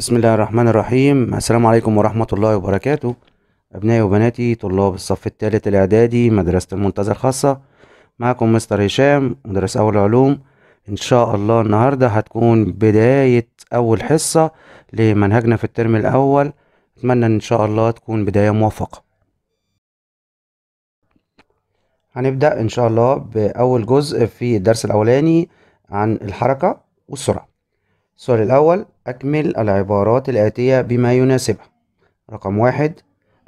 بسم الله الرحمن الرحيم السلام عليكم ورحمة الله وبركاته أبنائي وبناتي طلاب الصف الثالث الإعدادي مدرسة المنتزه الخاصة معكم مستر هشام مدرس أول علوم إن شاء الله النهاردة هتكون بداية أول حصة لمنهجنا في الترم الأول أتمنى إن شاء الله تكون بداية موفقة هنبدأ إن شاء الله بأول جزء في الدرس الأولاني عن الحركة والسرعة السؤال الأول أكمل العبارات الآتية بما يناسبها رقم واحد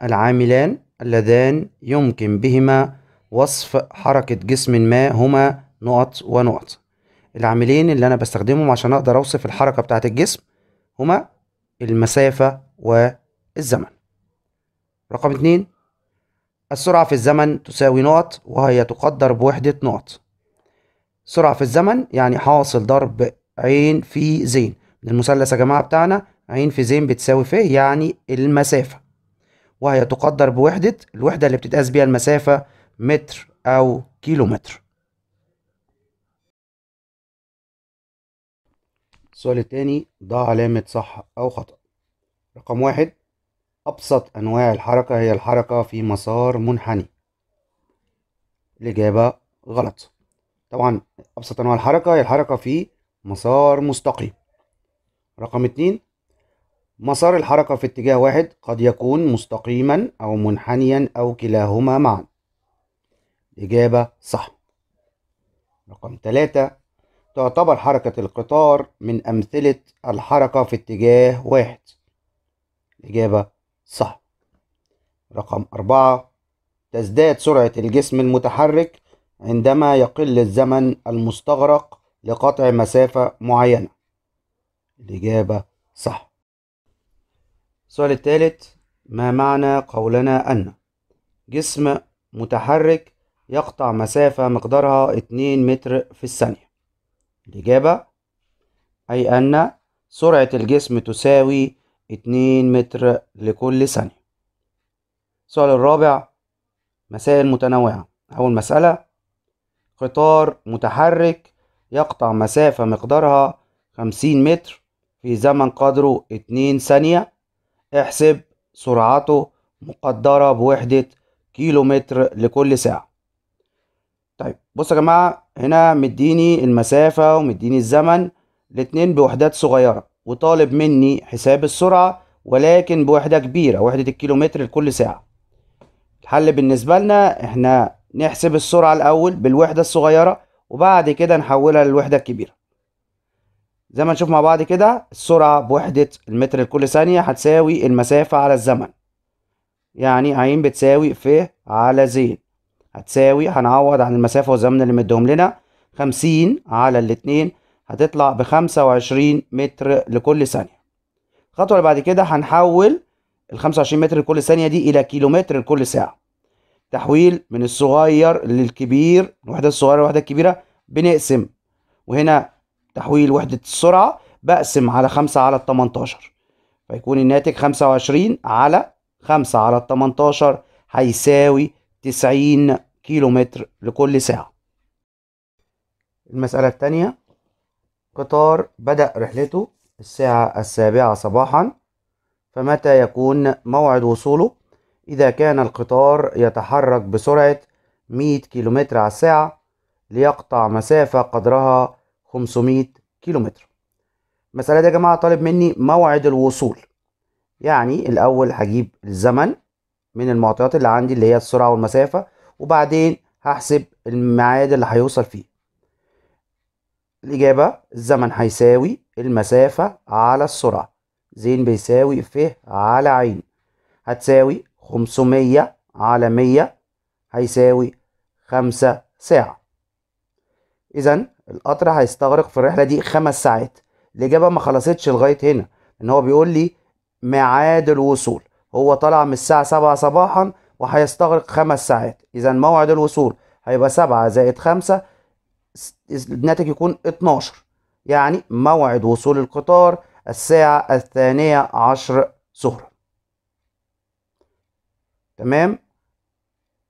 العاملان اللذان يمكن بهما وصف حركة جسم ما هما نقط ونقط العاملين اللي أنا بستخدمهم عشان أقدر أوصف الحركة بتاعة الجسم هما المسافة والزمن رقم اتنين السرعة في الزمن تساوي نقط وهي تقدر بوحدة نقط سرعة في الزمن يعني حاصل ضرب عين في زين المثلث يا جماعة بتاعنا عين في زين بتساوي ف يعني المسافة وهي تقدر بوحدة الوحدة اللي بتتقاس بيها المسافة متر أو كيلومتر السؤال التاني ضع علامة صح أو خطأ رقم واحد أبسط أنواع الحركة هي الحركة في مسار منحني الإجابة غلط طبعا أبسط أنواع الحركة هي الحركة في مسار مستقيم رقم اتنين مسار الحركة في اتجاه واحد قد يكون مستقيما أو منحنيا أو كلاهما معا الإجابة صح رقم ثلاثة تعتبر حركة القطار من أمثلة الحركة في اتجاه واحد الإجابة صح رقم أربعة تزداد سرعة الجسم المتحرك عندما يقل الزمن المستغرق لقطع مسافة معينة الإجابة صح السؤال الثالث ما معنى قولنا أن جسم متحرك يقطع مسافة مقدارها 2 متر في الثانية الإجابة أي أن سرعة الجسم تساوي 2 متر لكل ثانية السؤال الرابع مسائل متنوعة أول مسألة قطار متحرك يقطع مسافة مقدارها خمسين متر في زمن قدره اتنين ثانية احسب سرعته مقدرة بوحدة كيلو متر لكل ساعة طيب بصوا يا جماعة هنا مديني المسافة ومديني الزمن الاتنين بوحدات صغيرة وطالب مني حساب السرعة ولكن بوحدة كبيرة وحدة الكيلومتر لكل ساعة الحل بالنسبة لنا احنا نحسب السرعة الأول بالوحدة الصغيرة وبعد كده نحولها للوحدة الكبيرة زي ما نشوف مع بعض كده السرعة بوحدة المتر لكل ثانية هتساوي المسافة على الزمن يعني عين بتساوي ف على زين هتساوي هنعوض عن المسافة والزمن اللي مديهم لنا خمسين على الاتنين هتطلع بخمسة وعشرين متر لكل ثانية الخطوة اللي بعد كده هنحول الخمسة وعشرين متر لكل ثانية دي إلى كيلومتر لكل ساعة تحويل من الصغير للكبير الوحدة الصغيرة الوحدة الكبيرة بنقسم وهنا تحويل وحدة السرعة بقسم على خمسة على التمنتاشر فيكون الناتج خمسة وعشرين على خمسة على التمنتاشر هيساوي تسعين كيلومتر لكل ساعة المسألة التانية قطار بدأ رحلته الساعة السابعة صباحا فمتى يكون موعد وصوله إذا كان القطار يتحرك بسرعة 100 كيلومتر على الساعة ليقطع مسافة قدرها 500 كيلومتر المسألة دي يا جماعة طالب مني موعد الوصول يعني الأول هجيب الزمن من المعطيات اللي عندي اللي هي السرعة والمسافة وبعدين هحسب الميعاد اللي هيوصل فيه الإجابة الزمن هيساوي المسافة على السرعة زين بيساوي ف على عين هتساوي خمسمية على مية هيساوي خمسة ساعة إذا القطر هيستغرق في الرحلة دي خمس ساعات الإجابة ما خلصتش لغاية هنا إن هو بيقول لي ميعاد الوصول هو طالع من الساعة سبعة صباحا وهيستغرق خمس ساعات إذا موعد الوصول هيبقى سبعة زائد خمسة الناتج يكون اتناشر يعني موعد وصول القطار الساعة الثانية عشر ظهرا تمام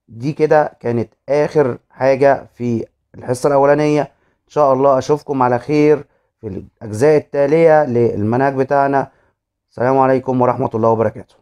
دي كده كانت اخر حاجه في الحصه الاولانيه ان شاء الله اشوفكم على خير في الاجزاء التاليه للمنهج بتاعنا السلام عليكم ورحمه الله وبركاته